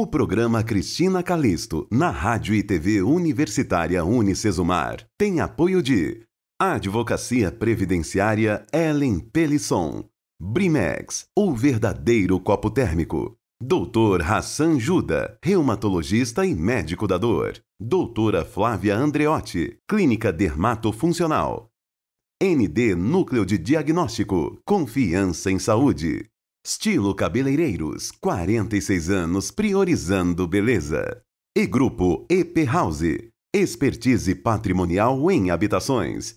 O programa Cristina Calisto, na Rádio e TV Universitária Unicesumar, tem apoio de Advocacia Previdenciária Ellen Pelisson, Brimex, o verdadeiro copo térmico. Doutor Hassan Juda, reumatologista e médico da dor. Doutora Flávia Andreotti, clínica dermatofuncional. ND Núcleo de Diagnóstico, confiança em saúde. Estilo Cabeleireiros, 46 anos priorizando beleza. E Grupo EP House, expertise patrimonial em habitações.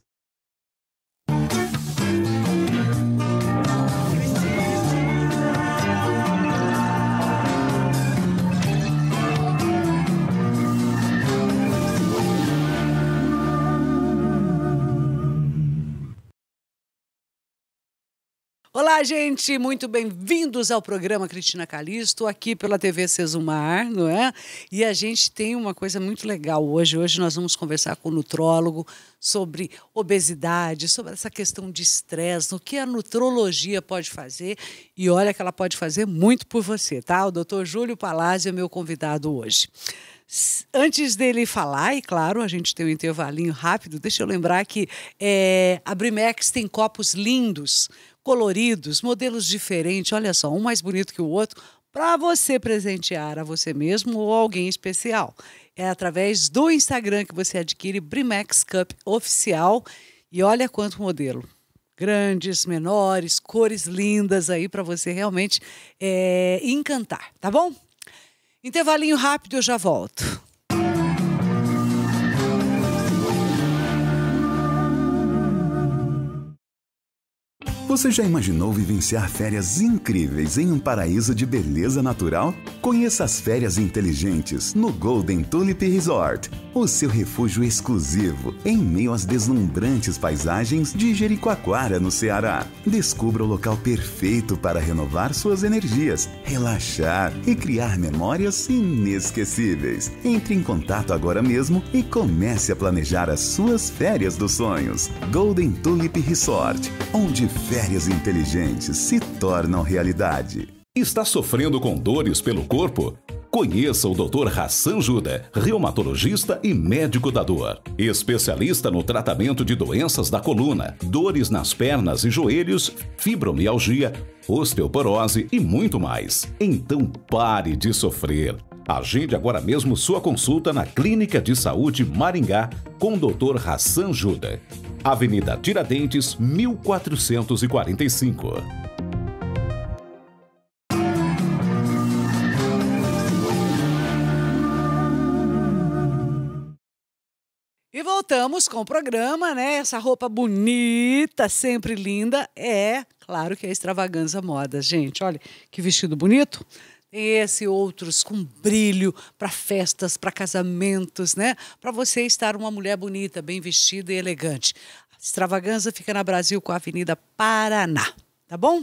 Olá, gente, muito bem-vindos ao programa Cristina Calisto, aqui pela TV Sesumar, não é? E a gente tem uma coisa muito legal hoje. Hoje nós vamos conversar com o nutrólogo sobre obesidade, sobre essa questão de estresse, o que a nutrologia pode fazer. E olha que ela pode fazer muito por você, tá? O doutor Júlio Palazzi é meu convidado hoje. Antes dele falar, e claro, a gente tem um intervalinho rápido, deixa eu lembrar que é, a Brimex tem copos lindos coloridos, modelos diferentes, olha só, um mais bonito que o outro, para você presentear a você mesmo ou alguém especial. É através do Instagram que você adquire Brimex Cup oficial e olha quanto modelo. Grandes, menores, cores lindas aí para você realmente é, encantar, tá bom? Intervalinho rápido, eu já volto. Você já imaginou vivenciar férias incríveis em um paraíso de beleza natural? Conheça as férias inteligentes no Golden Tulip Resort, o seu refúgio exclusivo em meio às deslumbrantes paisagens de Jericoacoara, no Ceará. Descubra o local perfeito para renovar suas energias, relaxar e criar memórias inesquecíveis. Entre em contato agora mesmo e comece a planejar as suas férias dos sonhos. Golden Tulip Resort, onde férias Férias inteligentes se tornam realidade. Está sofrendo com dores pelo corpo? Conheça o Dr. Hassan Juda, reumatologista e médico da dor. Especialista no tratamento de doenças da coluna, dores nas pernas e joelhos, fibromialgia, osteoporose e muito mais. Então pare de sofrer. Agende agora mesmo sua consulta na Clínica de Saúde Maringá com o Dr. Hassan Juda. Avenida Tiradentes, 1445. E voltamos com o programa, né? Essa roupa bonita, sempre linda, é, claro que é extravaganza moda, gente. Olha que vestido bonito. Esse e outros com brilho para festas, para casamentos, né? Para você estar uma mulher bonita, bem vestida e elegante. A extravaganza fica na Brasil com a Avenida Paraná, tá bom?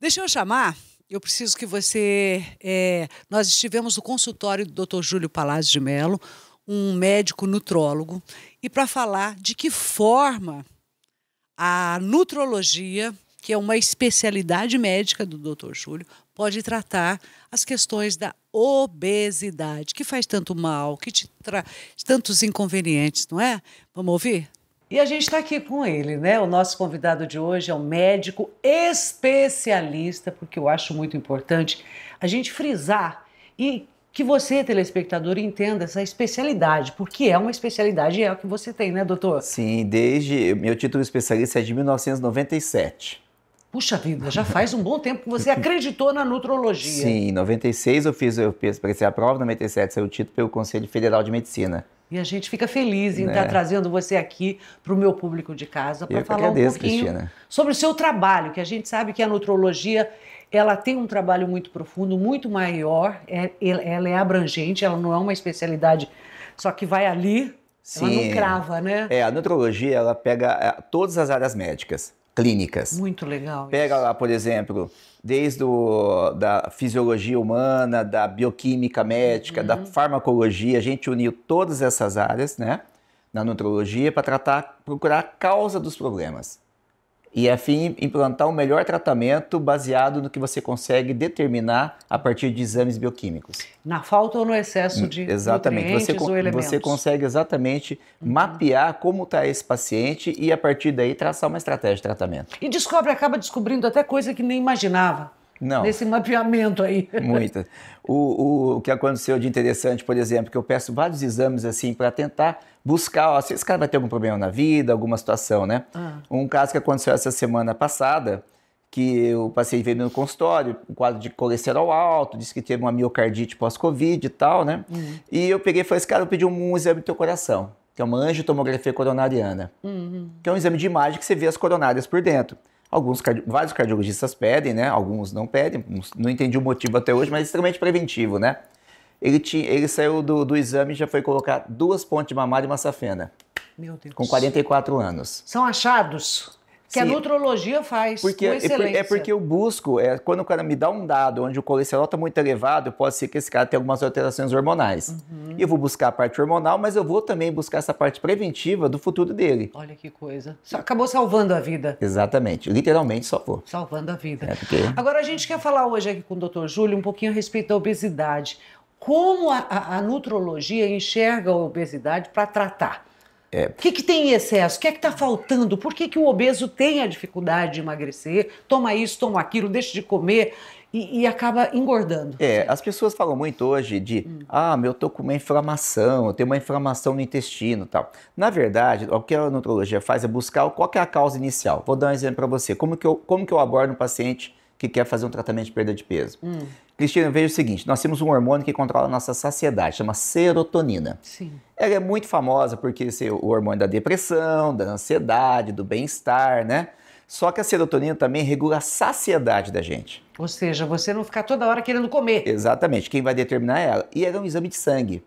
Deixa eu chamar eu preciso que você. É, nós estivemos no consultório do Dr. Júlio Palácio de Mello, um médico nutrólogo, e para falar de que forma a nutrologia que é uma especialidade médica do Dr. Júlio, pode tratar as questões da obesidade, que faz tanto mal, que te traz tantos inconvenientes, não é? Vamos ouvir? E a gente está aqui com ele, né? O nosso convidado de hoje é um médico especialista, porque eu acho muito importante a gente frisar e que você, telespectador, entenda essa especialidade, porque é uma especialidade e é o que você tem, né, doutor? Sim, desde. Meu título especialista é de 1997. Puxa vida, já faz um bom tempo que você acreditou na nutrologia. Sim, em 96 eu fiz, eu fiz, ser a prova, em 97 saiu o título pelo Conselho Federal de Medicina. E a gente fica feliz em né? estar trazendo você aqui para o meu público de casa para falar agradeço, um pouquinho Cristina. sobre o seu trabalho, que a gente sabe que a nutrologia ela tem um trabalho muito profundo, muito maior, é, ela é abrangente, ela não é uma especialidade só que vai ali, Sim. ela não crava, né? É, a nutrologia ela pega é, todas as áreas médicas clínicas. Muito legal. Pega isso. lá, por exemplo, desde o, da fisiologia humana, da bioquímica médica, uhum. da farmacologia, a gente uniu todas essas áreas, né, na nutrologia para tratar, procurar a causa dos problemas e afim implantar o um melhor tratamento baseado no que você consegue determinar a partir de exames bioquímicos. Na falta ou no excesso de exatamente. nutrientes você, ou elementos. Você consegue exatamente uhum. mapear como está esse paciente e a partir daí traçar uma estratégia de tratamento. E descobre, acaba descobrindo até coisa que nem imaginava. Não. Nesse mapeamento aí. muita O, o, o, que aconteceu de interessante, por exemplo, que eu peço vários exames assim para tentar buscar, ó, se esse cara vai ter algum problema na vida, alguma situação, né? Ah. Um caso que aconteceu essa semana passada, que o paciente veio no consultório, um quadro de colesterol alto, disse que teve uma miocardite pós-Covid e tal, né? Uhum. E eu peguei e falei, esse cara, eu pedi um, um exame do teu coração, que é uma angiotomografia coronariana, uhum. que é um exame de imagem que você vê as coronárias por dentro. Alguns vários cardiologistas pedem, né? Alguns não pedem, não entendi o motivo até hoje, mas é extremamente preventivo, né? Ele, tinha, ele saiu do, do exame e já foi colocar duas pontes de mamária e uma safena. Meu Deus. Com 44 anos. São achados? Que Sim. a nutrologia faz porque, com é é excelência. É porque eu busco, é, quando o cara me dá um dado onde o colesterol está muito elevado, pode ser que esse cara tenha algumas alterações hormonais. Uhum. Eu vou buscar a parte hormonal, mas eu vou também buscar essa parte preventiva do futuro dele. Olha que coisa. Só acabou salvando a vida. Exatamente. Literalmente salvou. Salvando a vida. É porque... Agora, a gente quer falar hoje aqui com o doutor Júlio um pouquinho a respeito da obesidade. Como a, a, a nutrologia enxerga a obesidade para tratar? É. O que, que tem em excesso? O que é que está faltando? Por que, que o obeso tem a dificuldade de emagrecer? Toma isso, toma aquilo, deixa de comer e, e acaba engordando. É, as pessoas falam muito hoje de, hum. ah, meu, eu tô com uma inflamação, eu tenho uma inflamação no intestino tal. Na verdade, o que a nutrologia faz é buscar qual que é a causa inicial. Vou dar um exemplo para você. Como que, eu, como que eu abordo um paciente que quer fazer um tratamento de perda de peso? Hum. Cristina, veja o seguinte: nós temos um hormônio que controla a nossa saciedade, chama serotonina. Sim. Ela é muito famosa porque esse é o hormônio da depressão, da ansiedade, do bem-estar, né? Só que a serotonina também regula a saciedade da gente. Ou seja, você não ficar toda hora querendo comer. Exatamente, quem vai determinar é ela. E ela é um exame de sangue.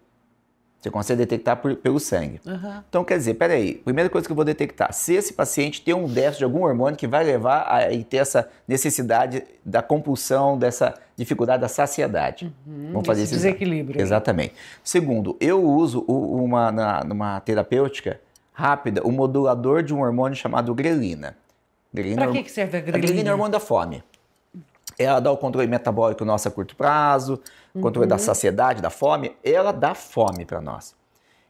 Você consegue detectar por, pelo sangue. Uhum. Então, quer dizer, peraí, primeira coisa que eu vou detectar, se esse paciente tem um déficit de algum hormônio que vai levar a, a ter essa necessidade da compulsão, dessa dificuldade da saciedade. Uhum, Vamos fazer esse desequilíbrio. Exame. Né? Exatamente. Segundo, eu uso uma, na, numa terapêutica rápida o um modulador de um hormônio chamado grelina. grelina pra é que, que serve a grelina? A grelina é o hormônio da fome ela dá o controle metabólico nosso a curto prazo, uhum. controle da uhum. saciedade, da fome, ela dá fome para nós.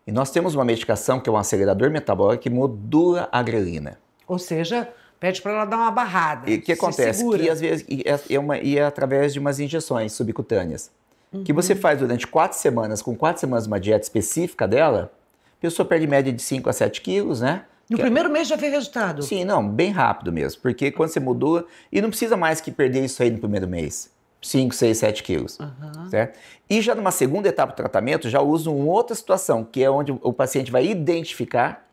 E nós temos uma medicação que é um acelerador metabólico que modula a grelina. Ou seja, pede para ela dar uma barrada. E o que acontece? que às vezes e é, é, uma, e é através de umas injeções subcutâneas. Uhum. Que você faz durante quatro semanas, com quatro semanas uma dieta específica dela, a pessoa perde média de 5 a 7 quilos, né? No é primeiro mês já fez resultado? Sim, não, bem rápido mesmo. Porque quando você mudou, e não precisa mais que perder isso aí no primeiro mês. 5, 6, 7 quilos. Uhum. Certo? E já numa segunda etapa do tratamento, já uso uma outra situação, que é onde o paciente vai identificar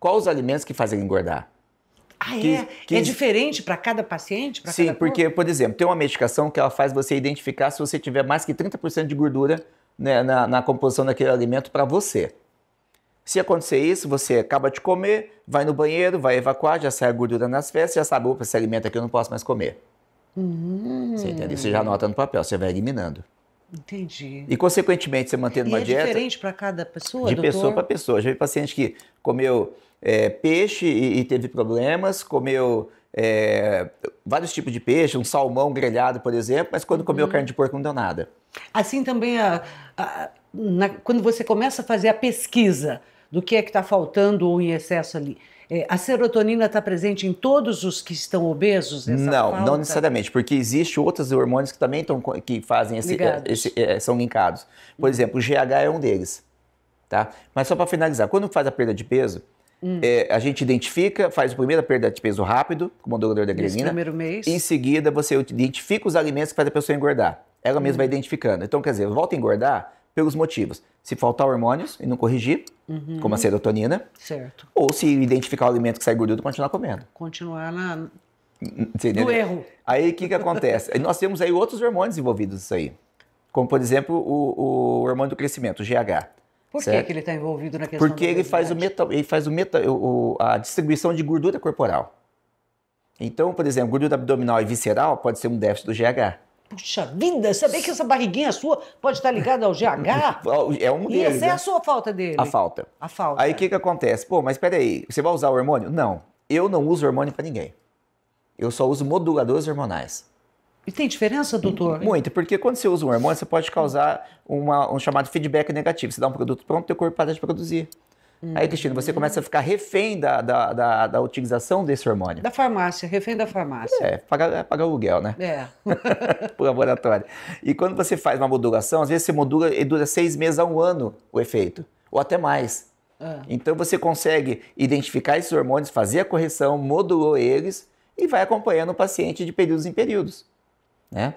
quais os alimentos que fazem engordar. Ah, que, é? Que... É diferente para cada paciente? Sim, cada porque, por exemplo, tem uma medicação que ela faz você identificar se você tiver mais que 30% de gordura né, na, na composição daquele alimento para você. Se acontecer isso, você acaba de comer, vai no banheiro, vai evacuar, já sai a gordura nas fezes, já sabe, opa, esse alimento aqui eu não posso mais comer. Hum. Você entende? Você já anota no papel, você vai eliminando. Entendi. E, consequentemente, você mantendo e uma é dieta. É diferente para cada pessoa? De doutor? pessoa para pessoa. Já vi paciente que comeu é, peixe e, e, teve problemas, comeu é, vários tipos de peixe, um salmão grelhado, por exemplo, mas quando comeu hum. carne de porco não deu nada. Assim também a, a na, quando você começa a fazer a pesquisa do que é que está faltando ou em excesso ali, é, a serotonina está presente em todos os que estão obesos? não, falta? não necessariamente, porque existem outros hormônios que também tão, que fazem esse, é, esse é, são linkados. Por uhum. exemplo, o GH é um deles. Tá? Mas só para finalizar, quando faz a perda de peso, hum. é, a gente identifica, faz a primeira perda de peso rápido, com o modulador da grelina. primeiro mês. Em seguida, você identifica os alimentos que faz a pessoa engordar. Ela hum. mesma vai identificando. Então, quer dizer, volta a engordar, pelos motivos. Se faltar hormônios e não corrigir, uhum. como a serotonina. Certo. Ou se identificar o alimento que sai gordura e continuar comendo. Continuar na... Do erro. Aí o que, que acontece? Nós temos aí outros hormônios envolvidos nisso aí. Como, por exemplo, o, o hormônio do crescimento, o GH. Por que ele está envolvido na questão Porque ele faz, o meta, ele faz o meta, o, a distribuição de gordura corporal. Então, por exemplo, gordura abdominal e visceral pode ser um déficit do GH puxa vida, saber que essa barriguinha sua pode estar ligada ao GH? É um deles. E é né? ou falta dele? A falta. A falta. Aí o que, que acontece? Pô, mas peraí, você vai usar o hormônio? Não. Eu não uso hormônio para ninguém. Eu só uso moduladores hormonais. E tem diferença, doutor? Muito, porque quando você usa um hormônio, você pode causar uma, um chamado feedback negativo. Você dá um produto pronto, teu corpo para de produzir. Hum. Aí, Cristina, você começa a ficar refém da, da, da, da, utilização desse hormônio. Da farmácia, refém da farmácia. É, paga, é, paga aluguel, né? É. Por laboratório. E quando você faz uma modulação, às vezes você modula e dura seis meses a um ano o efeito, ou até mais. Ah. Então você consegue identificar esses hormônios, fazer a correção, modulou eles e vai acompanhando o paciente de períodos em períodos. Né?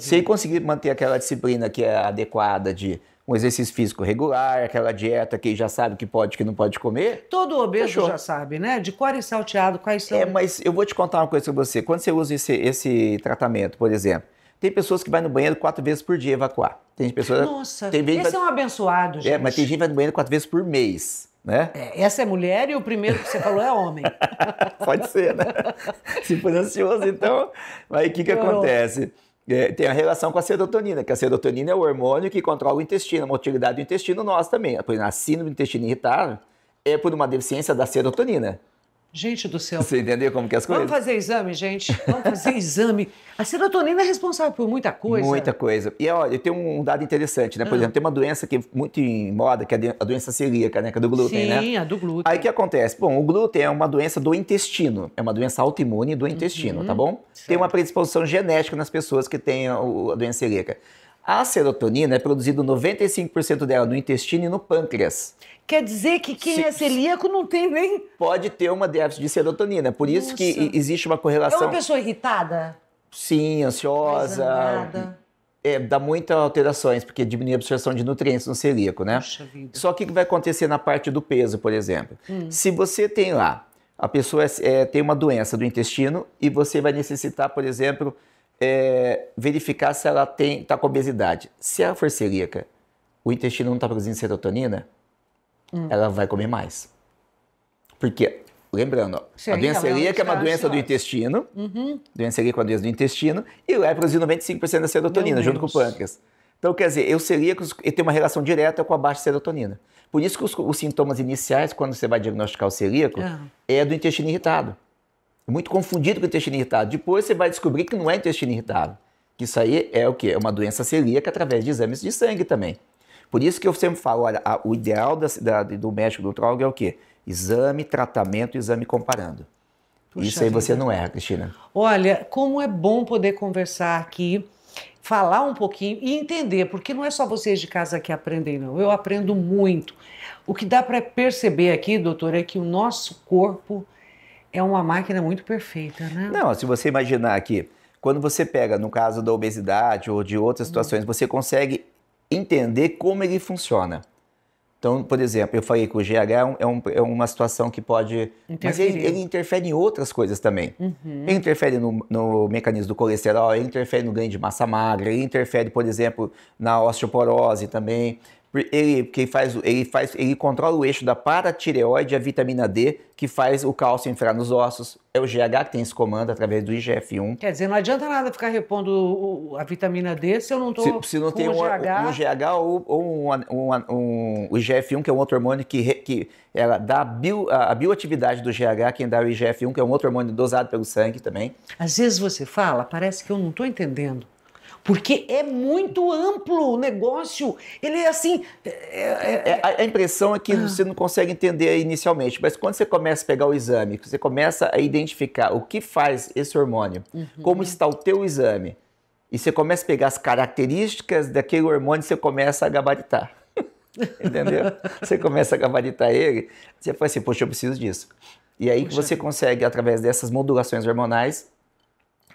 Se ele conseguir manter aquela disciplina que é adequada de um exercício físico regular, aquela dieta que já sabe que pode, que não pode comer. Todo obeso Fechou. já sabe, né? De cor e é salteado, quais são. É, mas eu vou te contar uma coisa pra você. Quando você usa esse, esse tratamento, por exemplo, tem pessoas que vai no banheiro quatro vezes por dia evacuar. Tem pessoas. Nossa, tem esse vai... é um abençoado, é, gente. É, mas tem gente que vai no banheiro quatro vezes por mês. Né? É, essa é mulher e o primeiro que você falou é homem. Pode ser, né? Se for ansioso, então. Aí o que, que acontece? É, tem a relação com a serotonina, que a serotonina é o hormônio que controla o intestino, a motilidade do intestino nosso também. A síndrome do intestino irritável é por uma deficiência da serotonina. Gente do céu. Você entendeu como que é as coisas? Vamos fazer exame, gente. Vamos fazer exame. A serotonina é responsável por muita coisa. Muita coisa. E olha, tem um dado interessante, né? Por ah. exemplo, tem uma doença que é muito em moda, que é a doença celíaca, né? Que é do glúten, Sim, né? Sim, a do glúten. Aí o que acontece? Bom, o glúten é uma doença do intestino. É uma doença autoimune do intestino, tá uhum. tá bom? Certo. Tem uma predisposição genética nas pessoas que têm a doença celíaca. A serotonina é produzida 95% dela no intestino e no pâncreas. Quer dizer que quem se, é celíaco não tem nem. Pode ter uma déficit de serotonina. Por isso Nossa. que existe uma correlação. É uma pessoa irritada? Sim, ansiosa. É, dá muitas alterações, porque diminui a absorção de nutrientes no celíaco, né? Poxa vida. Só que o que vai acontecer na parte do peso, por exemplo? Hum. Se você tem lá, a pessoa é, é tem uma doença do intestino e você vai necessitar, por exemplo, é, verificar se ela está com obesidade. Se ela for celíaca, o intestino não está produzindo serotonina, hum. ela vai comer mais. Porque, lembrando, a doença celíaca é, é uma doença do intestino, uhum. doença celíaca é, é uma doença do intestino, e lá é produzido 95% da serotonina, junto com o pâncreas. Então, quer dizer, eu celíacos tem uma relação direta com a baixa serotonina. Por isso que os, os sintomas iniciais, quando você vai diagnosticar o celíaco, ah. é do intestino irritado. Muito confundido com o intestino irritado. Depois você vai descobrir que não é intestino irritado. Que isso aí é o quê? É uma doença celíaca através de exames de sangue também. Por isso que eu sempre falo, olha, a, o ideal da, da, do médico do nutrólogo é o quê? Exame, tratamento, exame comparando. Puxa isso aí vida. você não erra, Cristina. Olha, como é bom poder conversar aqui, falar um pouquinho e entender, porque não é só vocês de casa que aprendem, não. Eu aprendo muito. O que dá para perceber aqui, doutor, é que o nosso corpo é uma máquina muito perfeita, né? Não, se você imaginar aqui, quando você pega, no caso da obesidade ou de outras uhum. situações, hum. você consegue entender como ele funciona. Então, por exemplo, eu falei que o GH é, é, um, é uma situação que pode. Mas ele, ele, interfere em outras coisas também. Uhum. Ele interfere no, no, mecanismo do colesterol, ele interfere no ganho de massa magra, ele interfere, por exemplo, na osteoporose também. Ele, que faz, ele, faz, ele controla o eixo da paratireoide a vitamina D, que faz o cálcio entrar nos ossos. É o GH que tem esse comando através do IGF-1. Quer dizer, não adianta nada ficar repondo a vitamina D se eu não estou se, se não tem um, GH. um GH ou, ou um, um, um, o IGF-1, que é um outro hormônio que, que ela dá a, bio, a bioatividade do GH, quem dá o IGF-1, que é um outro hormônio dosado pelo sangue também. Às vezes você fala, parece que eu não estou entendendo porque é muito amplo o negócio. Ele é assim. É, é... é. é a impressão é que ah. você não consegue entender inicialmente, mas quando você começa a pegar o exame, você começa a identificar o que faz esse hormônio, uhum. como está o teu exame, e você começa a pegar as características daquele hormônio, você começa a gabaritar. Entendeu? você começa a gabaritar ele, você fala assim, poxa, eu preciso disso. E aí que você consegue, através dessas modulações hormonais,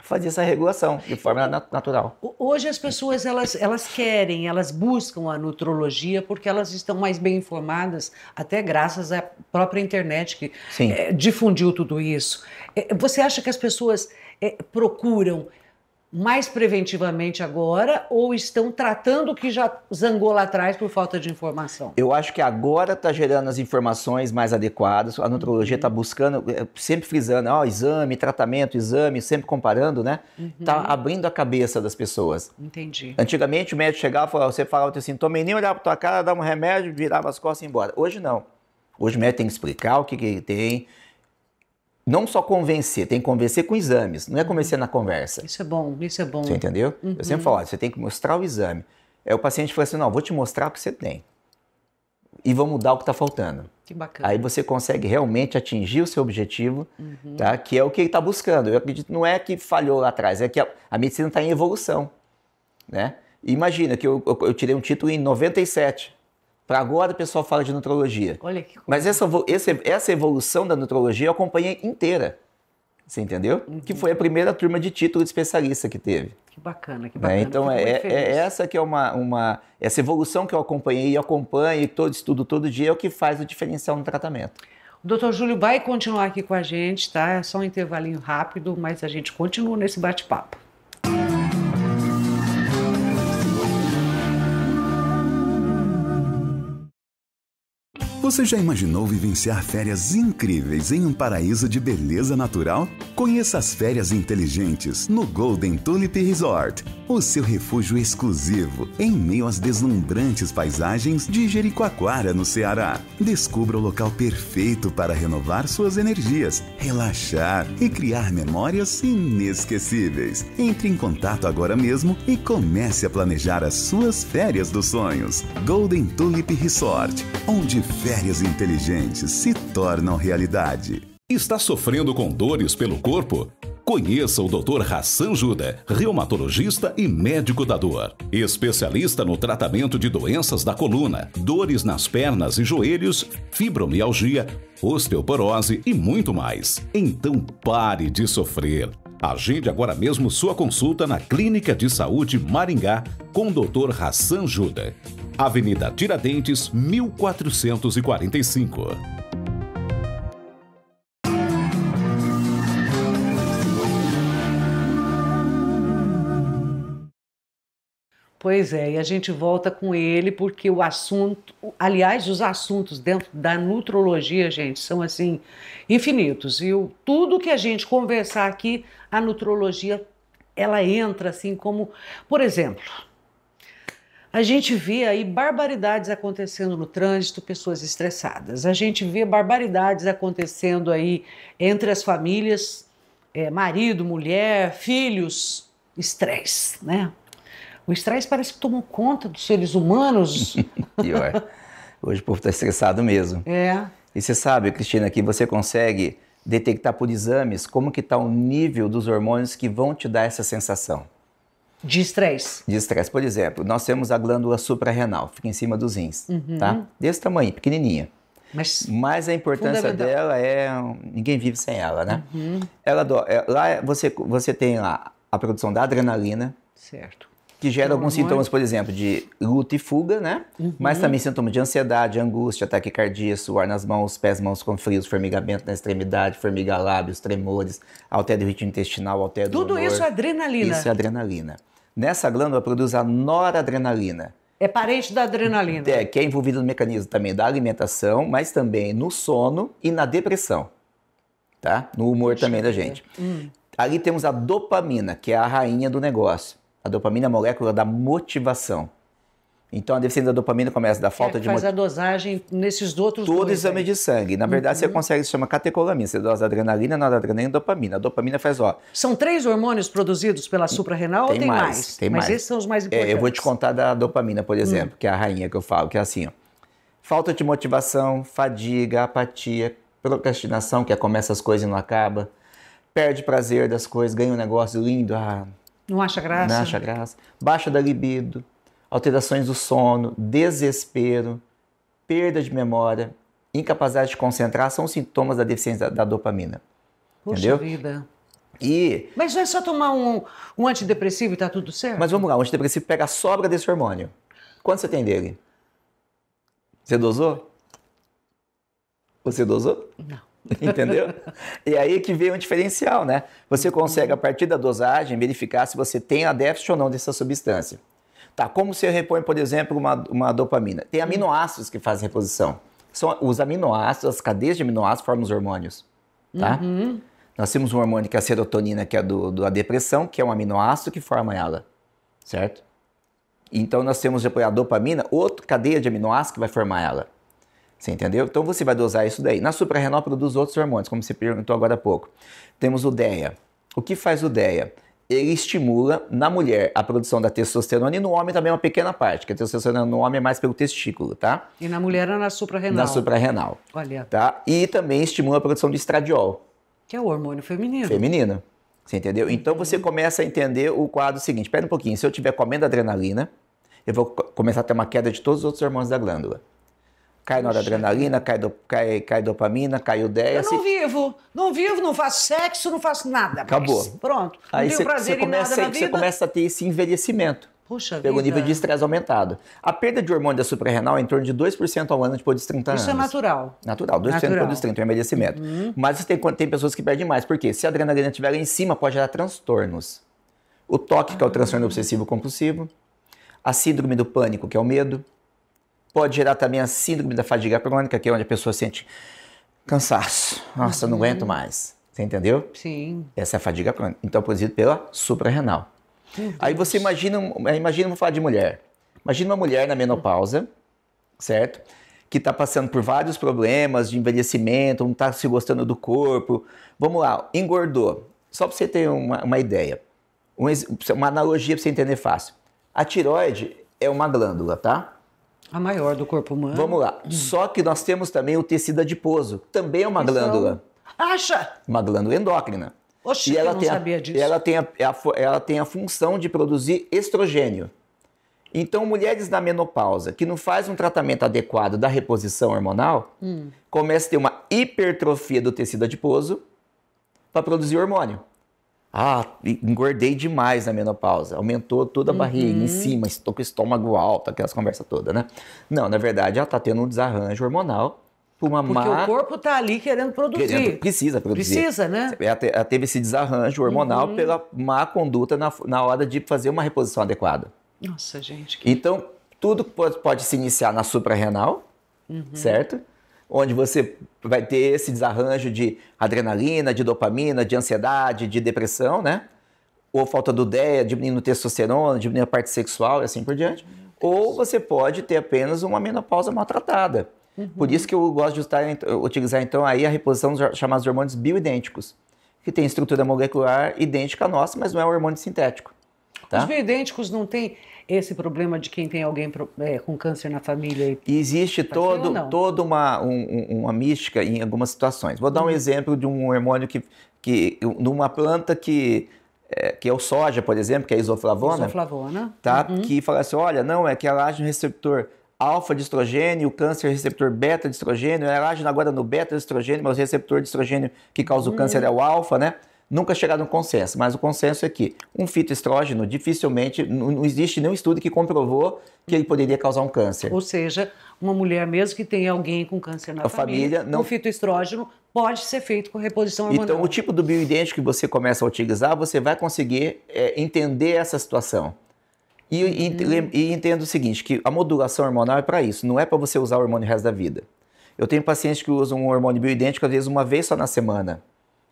fazer essa regulação de forma natural. Hoje as pessoas elas, elas querem, elas buscam a nutrologia porque elas estão mais bem informadas, até graças à própria internet que é, difundiu tudo isso. Eh, você acha que as pessoas é, procuram mais preventivamente agora ou estão tratando o que já zangou lá atrás por falta de informação? Eu acho que agora está gerando as informações mais adequadas. A nutrologia está uhum. buscando, eh, sempre frisando, ó, exame, tratamento, exame, sempre comparando, né? Está uhum. abrindo a cabeça das pessoas. Entendi. Antigamente o médico chegava, falava, você falava o teu sintoma e nem olhava para tua cara, dava um remédio, virava as costas e ia embora. Hoje não. Hoje o médico tem que explicar o que, que tem, não só convencer, tem que convencer com exames, não é uhum. convencer na conversa. Isso é bom, isso é bom. Você entendeu? Uhum. Eu sempre uhum. falo, você tem que mostrar o exame. Aí é, o paciente fala assim, não, vou te mostrar o que você tem. E vou mudar o que está faltando. Que bacana. Aí você consegue realmente atingir o seu objetivo, uhum. tá? que é o que ele está buscando. Eu acredito, não é que falhou lá atrás, é que a, a medicina está em evolução. Né? Imagina que eu, eu, eu tirei um título em 97, para agora o pessoal fala de nutrologia. Olha que coisa. Mas essa, essa evolução da nutrologia eu acompanhei inteira. Você entendeu? Uhum. Que foi a primeira turma de título de especialista que teve. Que bacana, que né? bacana. Então é, é, é, essa que é uma, uma essa evolução que eu acompanhei e acompanho e todo estudo todo dia é o que faz o diferencial no tratamento. O doutor Júlio vai continuar aqui com a gente, tá? É só um intervalinho rápido, mas a gente continua nesse bate-papo. Você já imaginou vivenciar férias incríveis em um paraíso de beleza natural? Conheça as férias inteligentes no Golden Tulip Resort, o seu refúgio exclusivo em meio às deslumbrantes paisagens de Jericoacoara, no Ceará. Descubra o local perfeito para renovar suas energias, relaxar e criar memórias inesquecíveis. Entre em contato agora mesmo e comece a planejar as suas férias dos sonhos. Golden Tulip Resort, onde férias Férias inteligentes se tornam realidade. Está sofrendo com dores pelo corpo? Conheça o Dr. Hassan Juda, reumatologista e médico da dor. Especialista no tratamento de doenças da coluna, dores nas pernas e joelhos, fibromialgia, osteoporose e muito mais. Então pare de sofrer. Agende agora mesmo sua consulta na Clínica de Saúde Maringá com o Dr. Hassan Juda. Avenida Tiradentes, 1445. Pois é, e a gente volta com ele porque o assunto, aliás, os assuntos dentro da nutrologia, gente, são assim infinitos, viu? Tudo que a gente conversar aqui, a nutrologia ela entra assim como, por exemplo, a gente vê aí barbaridades acontecendo no trânsito, pessoas estressadas. A gente vê barbaridades acontecendo aí entre as famílias, é, marido, mulher, filhos, estresse, né? O estresse parece que tomou conta dos seres humanos. Pior. Hoje o povo está estressado mesmo. É. E você sabe, Cristina, que você consegue detectar por exames como que está o nível dos hormônios que vão te dar essa sensação. De estresse? De estresse. Por exemplo, nós temos a glândula suprarrenal, fica em cima dos rins, uhum. tá? Desse tamanho, pequenininha. Mas, Mas a importância dela é... Ninguém vive sem ela, né? Uhum. Ela, é, lá é, você, você tem lá a produção da adrenalina. Certo que gera alguns sintomas, por exemplo, de luta e fuga, né? Uhum. Mas também sintomas de ansiedade, angústia, taquicardia, suor nas mãos, pés, mãos com frios, formigamento na extremidade, formiga lábios, tremores, altera o ritmo intestinal, altera o Tudo isso é adrenalina. Isso é adrenalina. Nessa glândula produz a noradrenalina. É parente da adrenalina. É, que é envolvida no mecanismo também da alimentação, mas também no sono e na depressão, tá? No humor Deixa também da gente. Hum. Ali temos a dopamina, que é a rainha do negócio a dopamina é a molécula da motivação. Então a deficiência da dopamina começa da é falta é, de faz mot... a dosagem nesses outros Todo dois, exame aí. Né? de sangue. Na verdade, uhum. você consegue, se chama catecolamina. Você dosa adrenalina, noradrenalina e dopamina. A dopamina faz, ó... São três hormônios produzidos pela suprarrenal tem ou tem mais, mais? Tem Mas mais. esses são os mais importantes. É, eu vou te contar da dopamina, por hum. exemplo, uhum. que é a rainha que eu falo, que é assim, ó. Falta de motivação, fadiga, apatia, procrastinação, que é começa as coisas e não acaba. Perde prazer das coisas, ganha um negócio lindo, ah, não acha graça? Não acha graça. Baixa da libido, alterações do sono, desespero, perda de memória, incapacidade de concentrar são sintomas da deficiência da, da dopamina. Puxa entendeu? vida. E, mas não é só tomar um, um antidepressivo e tá tudo certo? Mas vamos lá, o antidepressivo pega a sobra desse hormônio. Quanto você tem dele? Você dosou? Você dosou? Não. Entendeu? e aí é que vem um diferencial, né? Você consegue, a uhum. partir da dosagem, verificar se você tem a déficit ou não dessa substância. Tá, como você repõe, por exemplo, uma, uma dopamina? Tem uhum. aminoácidos que fazem reposição. São os aminoácidos, as cadeias de aminoácidos formam os hormônios, tá? Uhum. Nós temos um hormônio que é a serotonina, que é do, do, da depressão, que é um aminoácido que forma ela, certo? Então nós temos depois a dopamina, outra cadeia de aminoácidos que vai formar ela. Você entendeu? Então você vai dosar isso daí. Na suprarrenal produz outros hormônios, como você perguntou agora há pouco. Temos o DEA. O que faz o DEA? Ele estimula na mulher a produção da testosterona e no homem também é uma pequena parte, que a testosterona no homem é mais pelo testículo, tá? E na mulher é na suprarrenal. Na suprarrenal. Olha. Tá? E também estimula a produção de estradiol. Que é o hormônio feminino. Feminino. Você entendeu? Então uhum. você começa a entender o quadro seguinte. Espera um pouquinho, se eu estiver comendo adrenalina, eu vou começar a ter uma queda de todos os outros hormônios da glândula cai noradrenalina, cai, do, cai, cai dopamina, cai UDEA. Eu não vivo, não vivo, não faço sexo, não faço nada. Acabou. Mais. Pronto. Aí não cê, prazer começa, nada Você começa a ter esse envelhecimento. Puxa pelo vida. nível de estresse aumentado. A perda de hormônio da suprarrenal é em torno de 2% ao ano depois dos 30 anos. Isso é natural. Natural, 2% natural. depois dos 30, é um envelhecimento. Uhum. Mas tem, tem pessoas que perdem mais, porque se a adrenalina estiver lá em cima, pode gerar transtornos. O toque, que é o transtorno obsessivo compulsivo, a síndrome do pânico, que é o medo, Pode gerar também a síndrome da fadiga crônica, que é onde a pessoa sente cansaço. Nossa, uhum. não aguento mais. Você entendeu? Sim. Essa é a fadiga crônica. Então, é produzido pela suprarrenal. Aí você imagina, eh, imagina, vou falar de mulher. Imagina uma mulher na menopausa, certo? Que está passando por vários problemas de envelhecimento, não está se gostando do corpo. Vamos lá, engordou. Só para você ter uma, uma ideia, uma, uma analogia para você entender fácil. A tiroide é uma glândula, tá? A maior do corpo humano. Vamos lá. Hum. Só que nós temos também o tecido adiposo. Também é uma Isso então, glândula. Acha? Uma glândula endócrina. Oxi, e ela eu não tem sabia a, disso. Ela tem a, é ela tem a função de produzir estrogênio. Então, mulheres na menopausa que não fazem um tratamento adequado da reposição hormonal, hum. começa a ter uma hipertrofia do tecido adiposo para produzir hormônio. Ah, engordei demais na menopausa, aumentou toda a uhum. barriga em uhum. cima, estou com o estômago alto, aquelas conversas todas, né? Não, na verdade, ela está tendo um desarranjo hormonal por uma Porque má... o corpo está ali querendo produzir. Querendo, precisa produzir. Precisa, né? Ela teve esse desarranjo hormonal uhum. pela má conduta na, na hora de fazer uma reposição adequada. Nossa, gente. Que... Então, tudo pode, pode se iniciar na suprarrenal, uhum. certo? onde você vai ter esse desarranjo de adrenalina, de dopamina, de ansiedade, de depressão, né? Ou falta do DEA, diminuindo testosterona, diminuindo a parte sexual e assim por diante. Ou você pode ter apenas uma menopausa maltratada. Uhum. Por isso que eu gosto de usar, utilizar, então, aí a reposição dos chamados hormônios bioidênticos, que tem estrutura molecular idêntica à nossa, mas não é um hormônio sintético. Tá? Os bioidênticos não têm esse problema de quem tem alguém é, com câncer na família? E existe tá todo, toda uma, um, uma mística em algumas situações. Vou dar um uhum. exemplo de um hormônio que, que numa planta que é, que é o soja, por exemplo, que é a isoflavona. Isoflavona. Tá? Uhum. Que fala assim, olha, não, é que ela age no receptor alfa de estrogênio, o câncer é receptor beta de estrogênio, ela age agora no beta de estrogênio, mas o receptor de estrogênio que causa o câncer uhum. é o alfa, né? nunca chegaram a um consenso, mas o consenso é que um fitoestrógeno dificilmente, não existe nenhum estudo que comprovou que ele poderia causar um câncer. Ou seja, uma mulher mesmo que tenha alguém com câncer na a família, família não... um fitoestrógeno pode ser feito com reposição hormonal. Então, o tipo do bioidêntico que você começa a utilizar, você vai conseguir é, entender essa situação. E, uhum. e, e entendo o seguinte, que a modulação hormonal é para isso, não é para você usar o hormônio o resto da vida. Eu tenho pacientes que usam um hormônio bioidêntico, às vezes, uma vez só na semana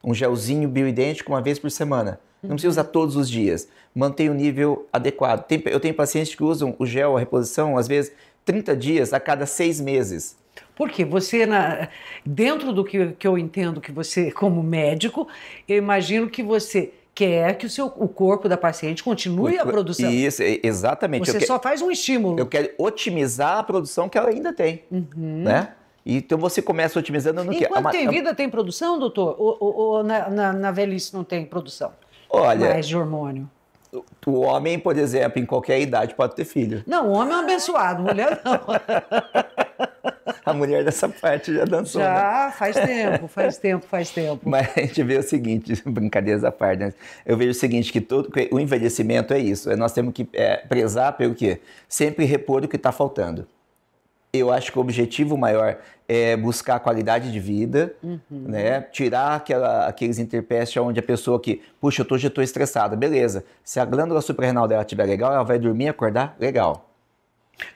um gelzinho bioidêntico uma vez por semana. Não precisa usar todos os dias. Mantém o nível adequado. Tem, eu tenho pacientes que usam o gel, a reposição, às vezes 30 dias a cada seis meses. Porque você, na, dentro do que, que eu entendo que você, como médico, eu imagino que você quer que o, seu, o corpo da paciente continue a produção. Isso, exatamente. Você eu só que... faz um estímulo. Eu quero otimizar a produção que ela ainda tem, uhum. né? Então você começa otimizando no Enquanto que? Enquanto tem vida, tem produção, doutor? Ou, ou, ou na, na, na, velhice não tem produção? Olha. Mais de hormônio. O homem, por exemplo, em qualquer idade pode ter filho. Não, o homem é um abençoado, mulher não. A mulher dessa parte já dançou. Já, né? faz tempo, faz tempo, faz tempo. Mas a gente vê o seguinte, brincadeiras à parte, né? Eu vejo o seguinte, que, todo, o envelhecimento é isso. É, nós temos que é, prezar pelo quê? Sempre repor o que está faltando eu acho que o objetivo maior é buscar a qualidade de vida, uhum. né? Tirar aquela, aqueles interpestes, onde a pessoa que, puxa, eu tô, estou estressada, beleza. Se a glândula suprarrenal dela estiver legal, ela vai dormir e acordar legal.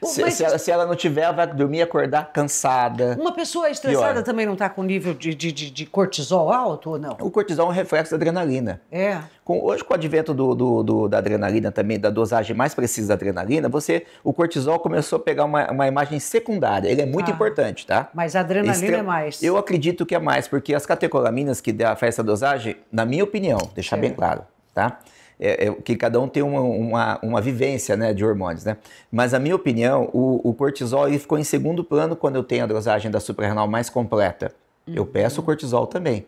Se, Mas, se, ela, se, ela, não tiver, ela vai dormir e acordar cansada. Uma pessoa estressada pior. também não está com nível de, de, de, cortisol alto ou não? O cortisol é um reflexo da adrenalina. É. Com, hoje, com o advento do, do, do, da adrenalina também, da dosagem mais precisa da adrenalina, você o cortisol começou a pegar uma, uma imagem secundária. Ele é muito ah, importante, tá? Mas a adrenalina é mais. Eu acredito que é mais, porque as catecolaminas que faz essa dosagem, na minha opinião, deixar é. bem claro, tá? é, é, que cada um tem uma, uma, uma, vivência né, de hormônios. Né? Mas, a minha opinião, o, o cortisol ele ficou em segundo plano quando eu tenho a dosagem da suprarrenal mais completa. Uhum. Eu peço o cortisol também.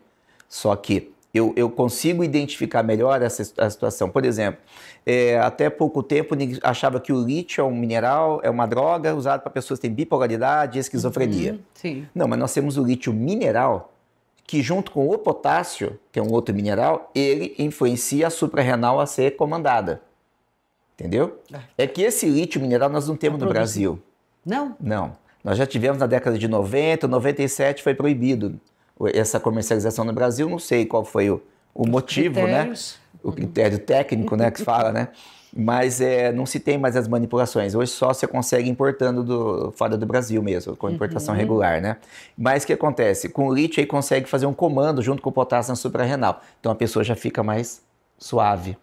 Só que eu, eu, consigo identificar melhor essa a situação. Por exemplo, é, até pouco tempo achava que o lítio é um mineral, é uma droga usada para pessoas que têm bipolaridade e esquizofrenia. Uhum, sim. Não, mas nós temos o lítio mineral que junto com o potássio, que é um outro mineral, ele influencia a suprarrenal a ser comandada. Entendeu? É, é que esse lítio mineral nós não temos não no tá Brasil. Não? Não. Nós já tivemos na década de 90, 97 foi proibido essa comercialização no Brasil, não sei qual foi o, o motivo, né? Critérios. né? O critério técnico, né, que se fala, né? Mas é, não se tem mais as manipulações. Hoje só você consegue importando do, fora do Brasil mesmo, com importação uhum. regular, né? Mas o que acontece? Com o lítio aí consegue fazer um comando junto com o potássio na suprarrenal. Então a pessoa já fica mais suave.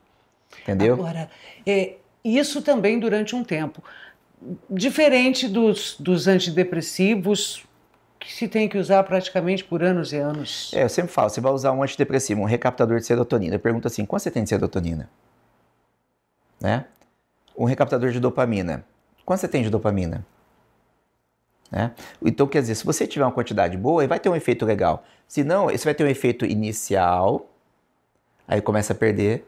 Entendeu? Agora, é, isso também durante um tempo. Diferente dos, dos antidepressivos, que se tem que usar praticamente por anos e anos. É, eu sempre falo, você vai usar um antidepressivo, um recaptador de serotonina. Pergunta assim, quanto você tem de serotonina? né? Um recaptador de dopamina. Quanto você tem de dopamina? Né? Então, quer dizer, se você tiver uma quantidade boa, vai ter um efeito legal. Se não, você vai ter um efeito inicial, aí começa a perder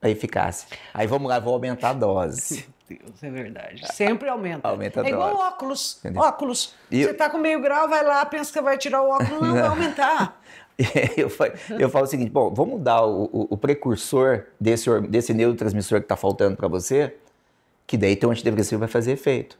a eficácia. Aí vamos lá, vou aumentar a dose. Deus, é verdade. Sempre aumenta. aumenta é igual dose. óculos. Entendeu? Óculos. E... Você tá com meio grau, vai lá, pensa que vai tirar o óculos, não, vai aumentar. eu, falo, eu falo o seguinte: bom, vamos dar o, o, o precursor desse, desse neurotransmissor que está faltando para você, que daí teu antidepressivo vai fazer efeito.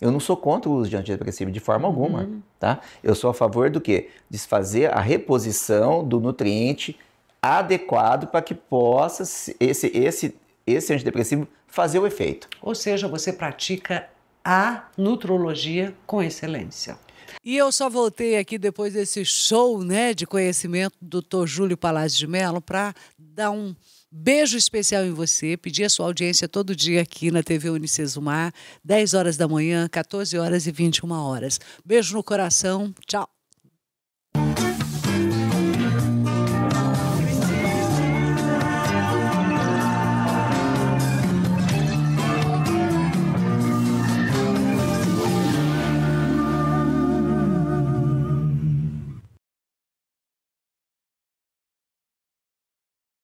Eu não sou contra o uso de antidepressivo de forma alguma, uhum. tá? Eu sou a favor do quê? Desfazer a reposição do nutriente adequado para que possa esse, esse, esse antidepressivo fazer o efeito. Ou seja, você pratica a nutrologia com excelência. E eu só voltei aqui depois desse show né, de conhecimento do Dr. Júlio Palácio de Mello para dar um beijo especial em você, pedir a sua audiência todo dia aqui na TV Unicesumar, 10 horas da manhã, 14 horas e 21 horas. Beijo no coração, tchau.